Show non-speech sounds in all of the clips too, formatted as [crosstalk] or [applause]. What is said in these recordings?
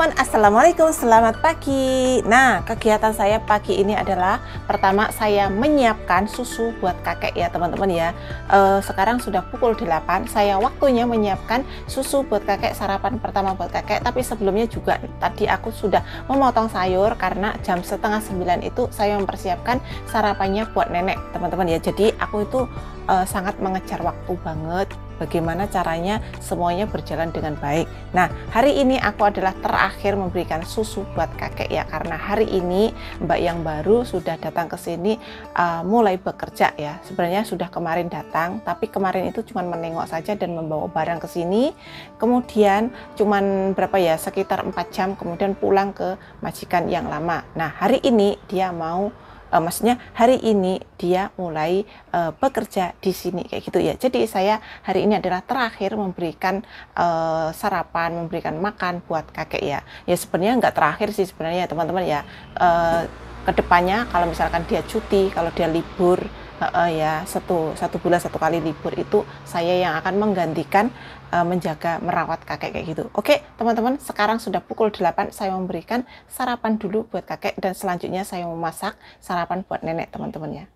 teman-teman, Assalamualaikum, selamat pagi Nah, kegiatan saya pagi ini adalah Pertama, saya menyiapkan susu buat kakek ya teman-teman ya e, Sekarang sudah pukul 8 Saya waktunya menyiapkan susu buat kakek, sarapan pertama buat kakek Tapi sebelumnya juga tadi aku sudah memotong sayur Karena jam setengah 9 itu saya mempersiapkan sarapannya buat nenek teman-teman ya Jadi aku itu e, sangat mengejar waktu banget bagaimana caranya semuanya berjalan dengan baik. Nah, hari ini aku adalah terakhir memberikan susu buat kakek ya karena hari ini Mbak yang baru sudah datang ke sini uh, mulai bekerja ya. Sebenarnya sudah kemarin datang, tapi kemarin itu cuma menengok saja dan membawa barang ke sini. Kemudian cuma berapa ya? sekitar 4 jam kemudian pulang ke majikan yang lama. Nah, hari ini dia mau uh, maksudnya hari ini dia mulai uh, bekerja di sini kayak gitu ya. Jadi saya hari ini adalah terakhir memberikan uh, sarapan, memberikan makan buat kakek ya. Ya sebenarnya nggak terakhir sih sebenarnya teman-teman ya. Uh, kedepannya kalau misalkan dia cuti, kalau dia libur uh, ya satu satu bulan satu kali libur itu saya yang akan menggantikan uh, menjaga merawat kakek kayak gitu. Oke, teman-teman, sekarang sudah pukul 8 saya memberikan sarapan dulu buat kakek dan selanjutnya saya memasak sarapan buat nenek teman-teman ya.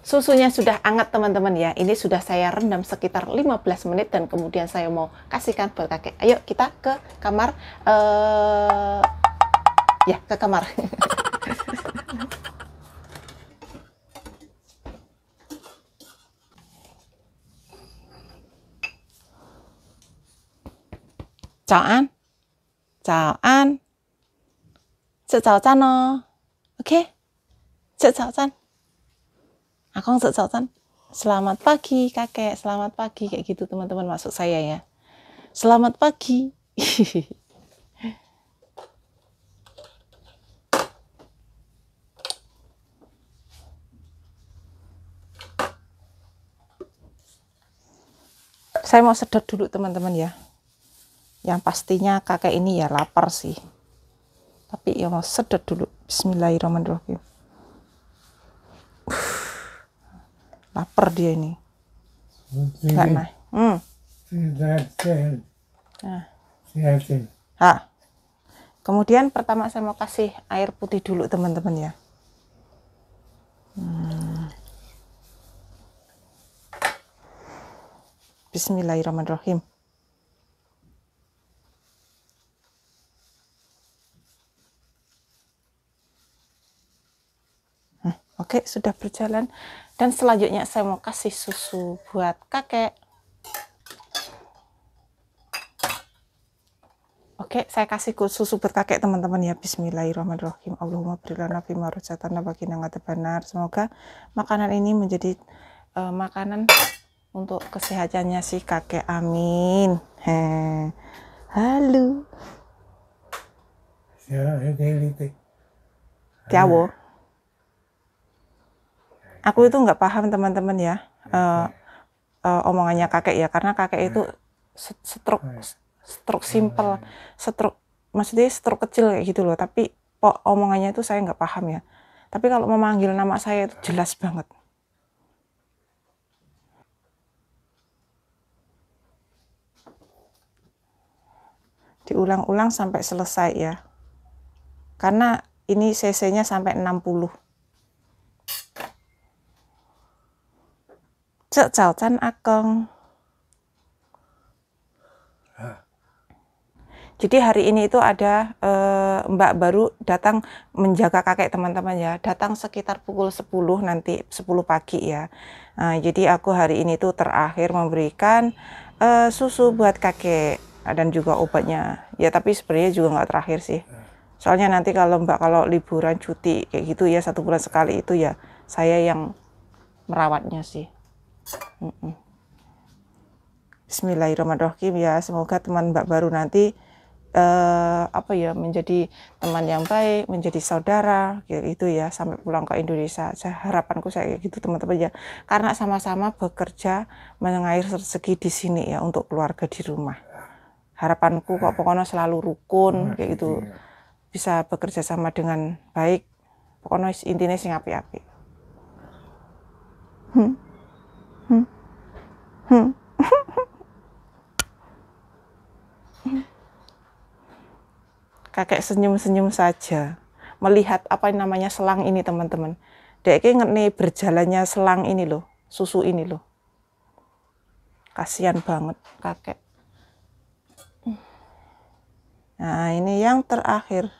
Susunya sudah hangat teman-teman ya. Ini sudah saya rendam sekitar 15 menit dan kemudian saya mau kasihkan buat kakek. Ayo kita ke kamar uh ya ke kamar [laughs] chào an chào an sự chào chăn nó ok sự chào chăn aku nggak chào chăn selamat pagi kakek selamat pagi kayak gitu teman-teman masuk saya ya selamat pagi Hehehe [laughs] saya mau sedot dulu teman-teman ya yang pastinya kakek ini ya lapar sih tapi ya mau sedot dulu bismillahirrahmanirrahim lapar dia ini enggak hmm. nah hmm. nah ha. kemudian pertama saya mau kasih air putih dulu teman-teman ya hmm. Bismillahirrahmanirrahim. Nah, Oke, sudah berjalan. Dan selanjutnya saya mau kasih susu buat kakek. Oke, saya kasih susu kakek teman-teman ya. Bismillahirrahmanirrahim. Allahumma berilah nabi marujatan nabagina ngatabanar. Semoga makanan ini menjadi uh, makanan untuk kesehatannya si kakek amin He. halo ya, ya ini. Gitu. Tiawo aku itu nggak paham teman-teman ya uh, uh, omongannya kakek ya karena kakek itu stroke stroke simple stroke maksudnya stroke kecil kayak gitu loh tapi po, omongannya itu saya nggak paham ya tapi kalau memanggil nama saya itu jelas banget diulang-ulang sampai selesai ya karena ini cc-nya sampai 60 cek jalcan akong Jadi hari ini itu ada e, Mbak baru datang menjaga kakek teman-teman ya. Datang sekitar pukul 10 nanti 10 pagi ya. Nah, jadi aku hari ini tuh terakhir memberikan e, susu buat kakek dan juga obatnya ya tapi sebenarnya juga nggak terakhir sih soalnya nanti kalau mbak kalau liburan cuti kayak gitu ya satu bulan sekali itu ya saya yang merawatnya sih Bismillahirrahmanirrahim ya semoga teman mbak baru nanti eh, apa ya menjadi teman yang baik menjadi saudara gitu ya sampai pulang ke Indonesia saya harapanku saya kayak gitu teman-teman ya karena sama-sama bekerja mengair rezeki di sini ya untuk keluarga di rumah harapanku kok pokoknya selalu rukun nah, kayak gitu iya. bisa bekerja sama dengan baik pokoknya intinya sing api-api hmm? Hmm? Hmm? [laughs] kakek senyum-senyum saja melihat apa yang namanya selang ini teman-teman dek ngene berjalannya selang ini loh susu ini loh kasihan banget kakek Nah, ini yang terakhir.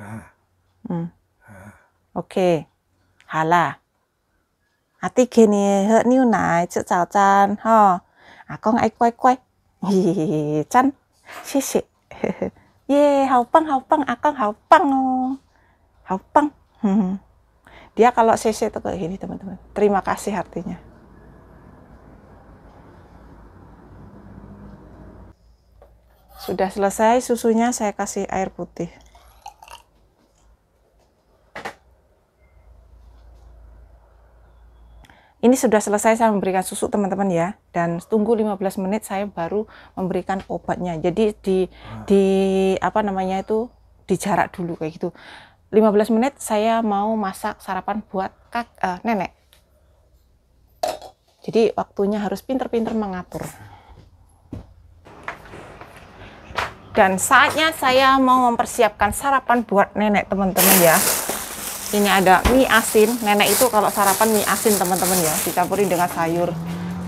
Hmm. Oke. Okay. Hala. Ati gini he niu nai chữ cao chan ho. Akong ai ai quay quay. Chan. Xì [laughs] Ye, hào pang hào pang akong con pang oh. [laughs] Dia kalau CC itu kayak gini teman-teman. Terima kasih artinya. Sudah selesai susunya saya kasih air putih. Ini sudah selesai saya memberikan susu teman-teman ya dan tunggu 15 menit saya baru memberikan obatnya. Jadi di di apa namanya itu di jarak dulu kayak gitu. 15 menit saya mau masak sarapan buat kak uh, nenek. Jadi waktunya harus pinter-pinter mengatur. dan saatnya saya mau mempersiapkan sarapan buat nenek teman-teman ya ini ada mie asin nenek itu kalau sarapan mie asin teman-teman ya dicampurin dengan sayur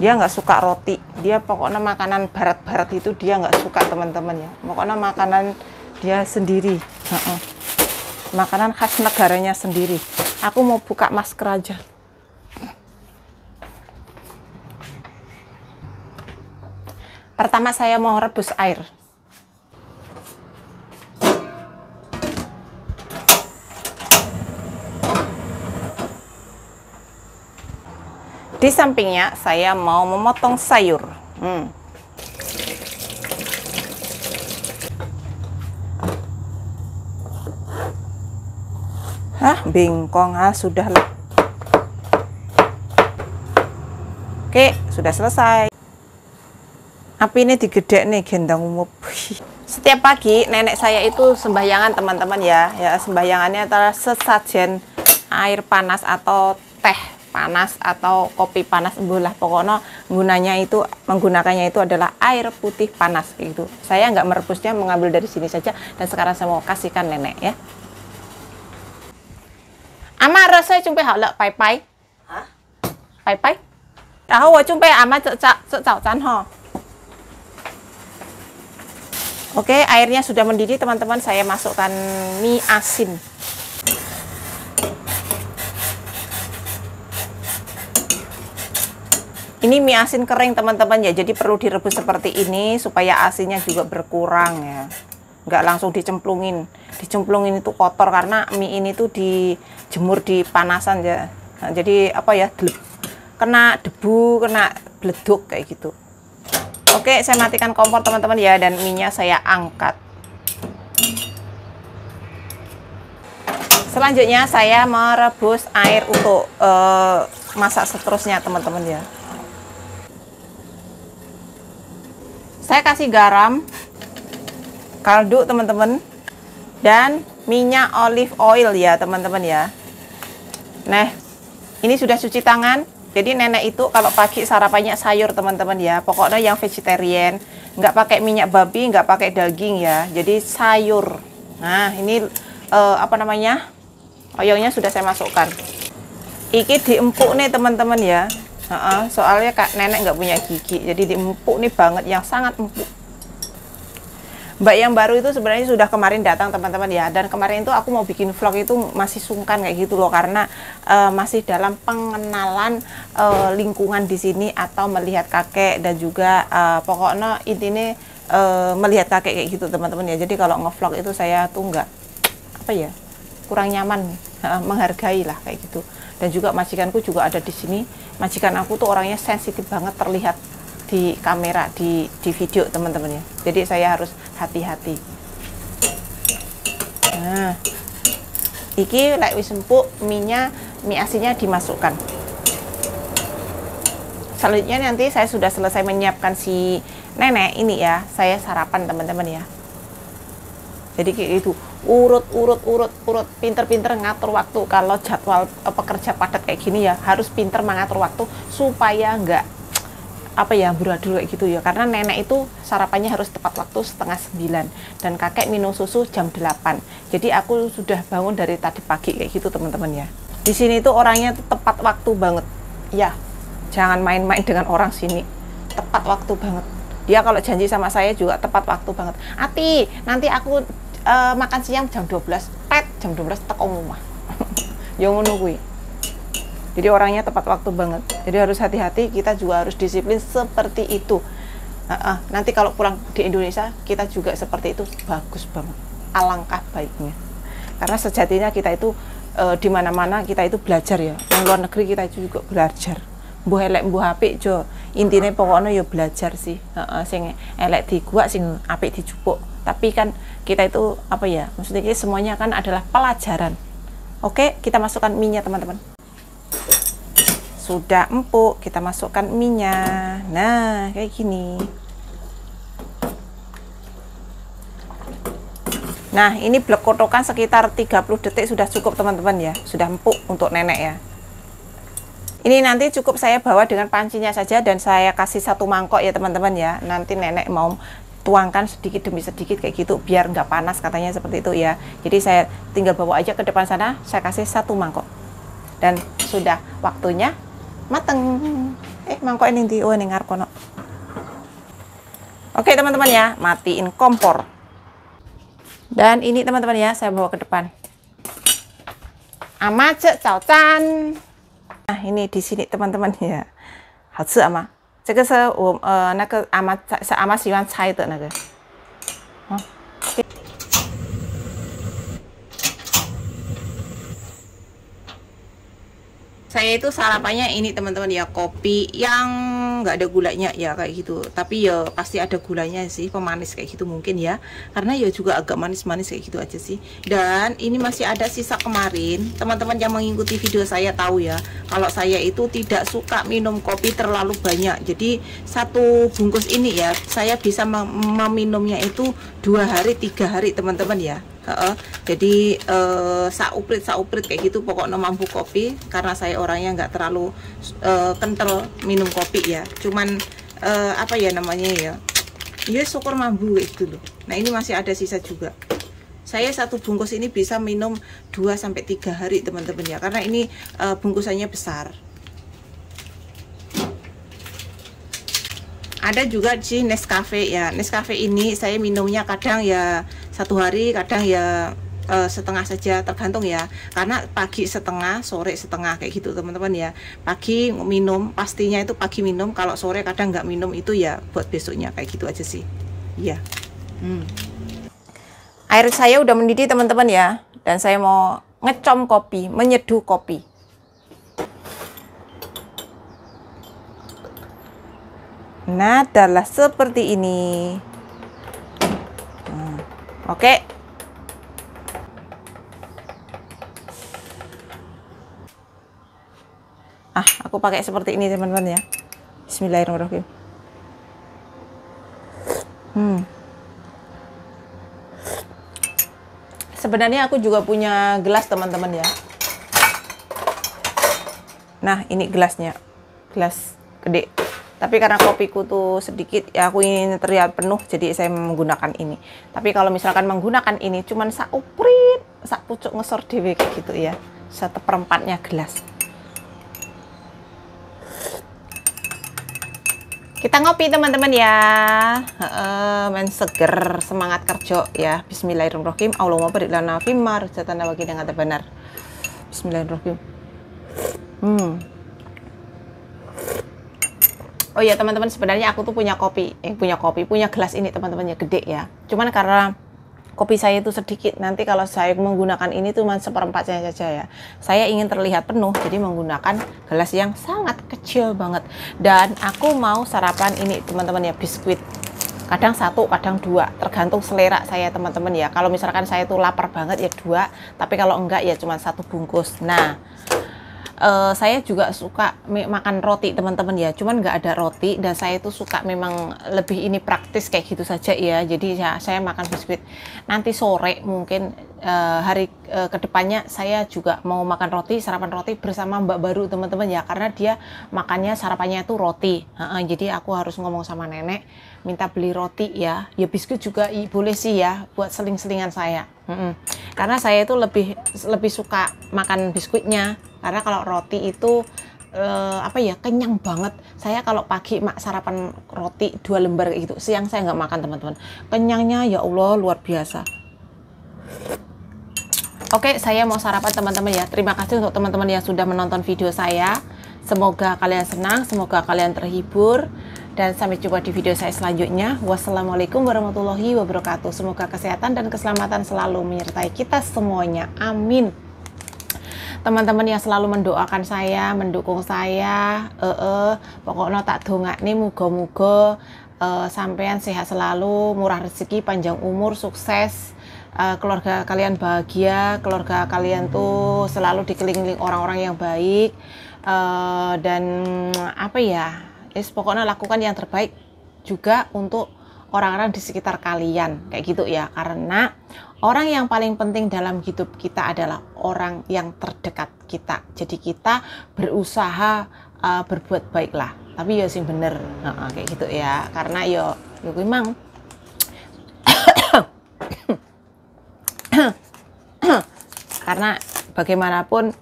dia nggak suka roti dia pokoknya makanan barat-barat itu dia nggak suka teman-teman ya pokoknya makanan dia sendiri makanan khas negaranya sendiri aku mau buka masker aja pertama saya mau rebus air Di sampingnya saya mau memotong sayur. Hmm. Hah, bingkong ah sudah. Oke, sudah selesai. Api ini digedek nih gendang umup. Setiap pagi nenek saya itu sembahyangan teman-teman ya. Ya sembahyangannya adalah sesajen air panas atau teh panas atau kopi panas lah pokoknya gunanya itu menggunakannya itu adalah air putih panas itu saya nggak merebusnya mengambil dari sini saja dan sekarang saya mau kasihkan nenek ya ama rasa cumpe hao lek pai pai pai pai tahu wa cumpe ama cecau ho Oke, airnya sudah mendidih, teman-teman. Saya masukkan mie asin. Ini mie asin kering teman-teman ya, jadi perlu direbus seperti ini supaya asinnya juga berkurang ya. Nggak langsung dicemplungin. Dicemplungin itu kotor karena mie ini tuh dijemur di panasan ya. Nah, jadi apa ya, delep. kena debu, kena beleduk kayak gitu. Oke, saya matikan kompor teman-teman ya dan minyak saya angkat. Selanjutnya saya merebus air untuk uh, masak seterusnya teman-teman ya. saya kasih garam kaldu teman-teman dan minyak olive oil ya teman-teman ya nah ini sudah cuci tangan jadi nenek itu kalau pagi sarapannya sayur teman-teman ya pokoknya yang vegetarian nggak pakai minyak babi nggak pakai daging ya jadi sayur nah ini uh, apa namanya oyongnya sudah saya masukkan iki diempuk nih teman-teman ya Uh -uh, soalnya kak nenek nggak punya gigi, jadi empuk nih banget yang sangat empuk. Mbak yang baru itu sebenarnya sudah kemarin datang teman-teman ya dan kemarin itu aku mau bikin vlog itu masih sungkan kayak gitu loh karena uh, masih dalam pengenalan uh, lingkungan di sini atau melihat kakek dan juga uh, pokoknya intinya uh, melihat kakek kayak gitu teman-teman ya jadi kalau ngevlog itu saya tuh nggak apa ya kurang nyaman uh, menghargai lah kayak gitu dan juga majikanku juga ada di sini majikan aku tuh orangnya sensitif banget terlihat di kamera di di video teman-teman ya jadi saya harus hati-hati nah iki like wis empuk minyak mie asinnya dimasukkan selanjutnya nanti saya sudah selesai menyiapkan si nenek ini ya saya sarapan teman-teman ya jadi kayak gitu urut urut urut urut pinter-pinter ngatur waktu kalau jadwal eh, pekerja padat kayak gini ya harus pinter mengatur waktu supaya nggak apa ya buradul kayak gitu ya karena nenek itu sarapannya harus tepat waktu setengah sembilan dan kakek minum susu jam delapan jadi aku sudah bangun dari tadi pagi kayak gitu teman-teman ya di sini itu orangnya tepat waktu banget ya jangan main-main dengan orang sini tepat waktu banget dia ya, kalau janji sama saya juga tepat waktu banget Ati nanti aku uh, makan siang jam 12 pet jam 12 teko rumah yang menunggui jadi orangnya tepat waktu banget jadi harus hati-hati kita juga harus disiplin seperti itu uh -uh. nanti kalau pulang di Indonesia kita juga seperti itu bagus banget alangkah baiknya karena sejatinya kita itu e, di mana-mana kita itu belajar ya yang luar negeri kita itu juga belajar Bu elek bu apik jo intine pokoknya ya belajar sih uh sing elek di gua sing di cupok tapi kan kita itu apa ya maksudnya semuanya kan adalah pelajaran oke kita masukkan minyak teman-teman sudah empuk kita masukkan minyak nah kayak gini nah ini blok kotokan sekitar 30 detik sudah cukup teman-teman ya sudah empuk untuk nenek ya ini nanti cukup saya bawa dengan pancinya saja dan saya kasih satu mangkok ya teman-teman ya nanti nenek mau tuangkan sedikit demi sedikit kayak gitu biar nggak panas katanya seperti itu ya jadi saya tinggal bawa aja ke depan sana saya kasih satu mangkok dan sudah waktunya mateng eh mangkok ini di oh ini kono oke teman-teman ya matiin kompor dan ini teman-teman ya saya bawa ke depan amat cek nah ini di sini teman-teman ya Hasil ama 这个是我呃，那个阿妈菜是阿妈喜欢猜的那个。saya itu sarapannya ini teman-teman ya kopi yang nggak ada gulanya ya kayak gitu tapi ya pasti ada gulanya sih pemanis kayak gitu mungkin ya karena ya juga agak manis-manis kayak gitu aja sih dan ini masih ada sisa kemarin teman-teman yang mengikuti video saya tahu ya kalau saya itu tidak suka minum kopi terlalu banyak jadi satu bungkus ini ya saya bisa mem meminumnya itu dua hari tiga hari teman-teman ya Uh, jadi uh, sauprit sauprit kayak gitu pokoknya mampu kopi karena saya orangnya nggak terlalu uh, kental minum kopi ya cuman uh, apa ya namanya ya ya syukur mampu itu loh nah ini masih ada sisa juga saya satu bungkus ini bisa minum 2 sampai 3 hari teman-teman ya karena ini uh, bungkusannya besar ada juga di Nescafe ya Nescafe ini saya minumnya kadang ya satu hari kadang ya uh, setengah saja tergantung ya karena pagi setengah sore setengah kayak gitu teman-teman ya pagi minum pastinya itu pagi minum kalau sore kadang nggak minum itu ya buat besoknya kayak gitu aja sih Ya. hmm. air saya udah mendidih teman-teman ya dan saya mau ngecom kopi menyeduh kopi nah adalah seperti ini Oke. Ah, aku pakai seperti ini teman-teman ya. Bismillahirrahmanirrahim. Hmm. Sebenarnya aku juga punya gelas teman-teman ya. Nah, ini gelasnya. Gelas gede tapi karena kopiku tuh sedikit ya aku ingin terlihat penuh jadi saya menggunakan ini tapi kalau misalkan menggunakan ini cuman sak uprit sak pucuk ngesor dewe gitu ya satu perempatnya gelas kita ngopi teman-teman ya main seger semangat kerja ya Bismillahirrahmanirrahim Allahumma barik lana fimar jatana bagi dengan benar Bismillahirrahmanirrahim hmm Oh ya teman-teman sebenarnya aku tuh punya kopi, eh, punya kopi, punya gelas ini teman teman ya gede ya. Cuman karena kopi saya itu sedikit, nanti kalau saya menggunakan ini tuh cuma seperempatnya saja ya. Saya ingin terlihat penuh, jadi menggunakan gelas yang sangat kecil banget. Dan aku mau sarapan ini teman-teman ya biskuit. Kadang satu, kadang dua, tergantung selera saya teman-teman ya. Kalau misalkan saya tuh lapar banget ya dua, tapi kalau enggak ya cuma satu bungkus. Nah, uh, saya juga suka makan roti teman-teman ya cuman nggak ada roti dan saya itu suka memang lebih ini praktis kayak gitu saja ya jadi ya, saya makan biskuit nanti sore mungkin Eh, hari uh, kedepannya saya juga mau makan roti sarapan roti bersama Mbak Baru teman-teman ya karena dia makannya sarapannya itu roti uh, uh, jadi aku harus ngomong sama nenek minta beli roti ya ya biskuit juga i, boleh sih ya buat seling-selingan saya uh -uh. karena saya itu lebih lebih suka makan biskuitnya karena kalau roti itu uh, apa ya kenyang banget saya kalau pagi mak sarapan roti dua lembar gitu siang saya nggak makan teman-teman kenyangnya ya Allah luar biasa Oke, saya mau sarapan teman-teman ya. Terima kasih untuk teman-teman yang sudah menonton video saya. Semoga kalian senang, semoga kalian terhibur. Dan sampai jumpa di video saya selanjutnya. Wassalamualaikum warahmatullahi wabarakatuh. Semoga kesehatan dan keselamatan selalu menyertai kita semuanya. Amin. Teman-teman yang selalu mendoakan saya, mendukung saya, -e, pokoknya tak dongak nih mugo-mugo uh, eh, sampean sehat selalu, murah rezeki, panjang umur, sukses uh, keluarga kalian bahagia, keluarga kalian tuh selalu dikelilingi orang-orang yang baik uh, dan apa ya, is pokoknya lakukan yang terbaik juga untuk orang-orang di sekitar kalian kayak gitu ya karena orang yang paling penting dalam hidup kita adalah orang yang terdekat kita jadi kita berusaha uh, berbuat baiklah tapi ya sih bener uh, kayak gitu ya karena yo ya, yo ya memang karena bagaimanapun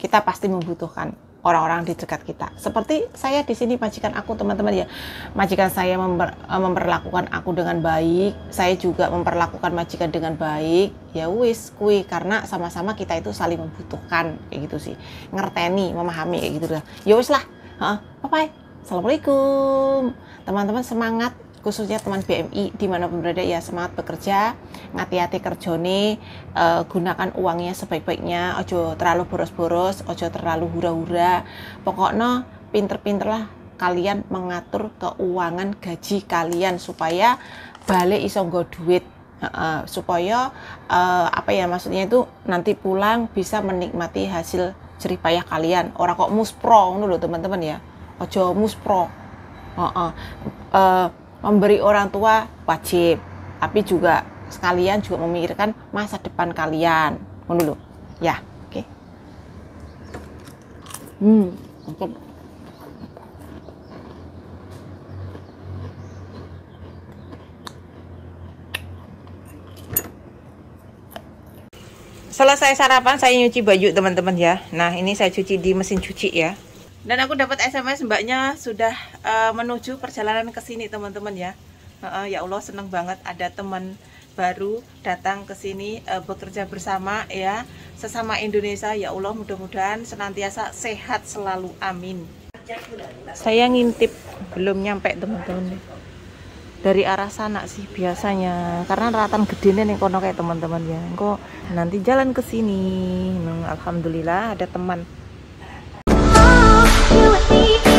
kita pasti membutuhkan orang-orang di dekat kita. Seperti saya di sini majikan aku teman-teman ya, majikan saya memper, eh, memperlakukan aku dengan baik, saya juga memperlakukan majikan dengan baik. Ya wis kui karena sama-sama kita itu saling membutuhkan kayak gitu sih. Ngerteni, memahami kayak gitu lah. Ya wis lah. Heeh, bye bye. Assalamualaikum. Teman-teman semangat khususnya teman BMI dimanapun berada ya semangat bekerja ngati-hati kerjone uh, gunakan uangnya sebaik-baiknya ojo terlalu boros-boros ojo terlalu hura-hura pokoknya pinter-pinter lah kalian mengatur keuangan gaji kalian supaya balik iso nggo duit uh, supaya uh, apa ya maksudnya itu nanti pulang bisa menikmati hasil jeripayah kalian orang kok muspro dulu teman-teman ya ojo muspro uh, uh, uh, memberi orang tua wajib, tapi juga sekalian juga memikirkan masa depan kalian. Dulu, ya, oke. Okay. Hmm, Selesai sarapan, saya nyuci baju teman-teman ya. Nah, ini saya cuci di mesin cuci ya dan aku dapat SMS mbaknya sudah uh, menuju perjalanan ke sini teman-teman ya uh, uh, ya Allah seneng banget ada teman baru datang ke sini uh, bekerja bersama ya sesama Indonesia ya Allah mudah-mudahan senantiasa sehat selalu amin saya ngintip belum nyampe teman-teman dari arah sana sih biasanya karena ratan gede nih kono kayak teman-teman ya kok nanti jalan ke sini hmm, Alhamdulillah ada teman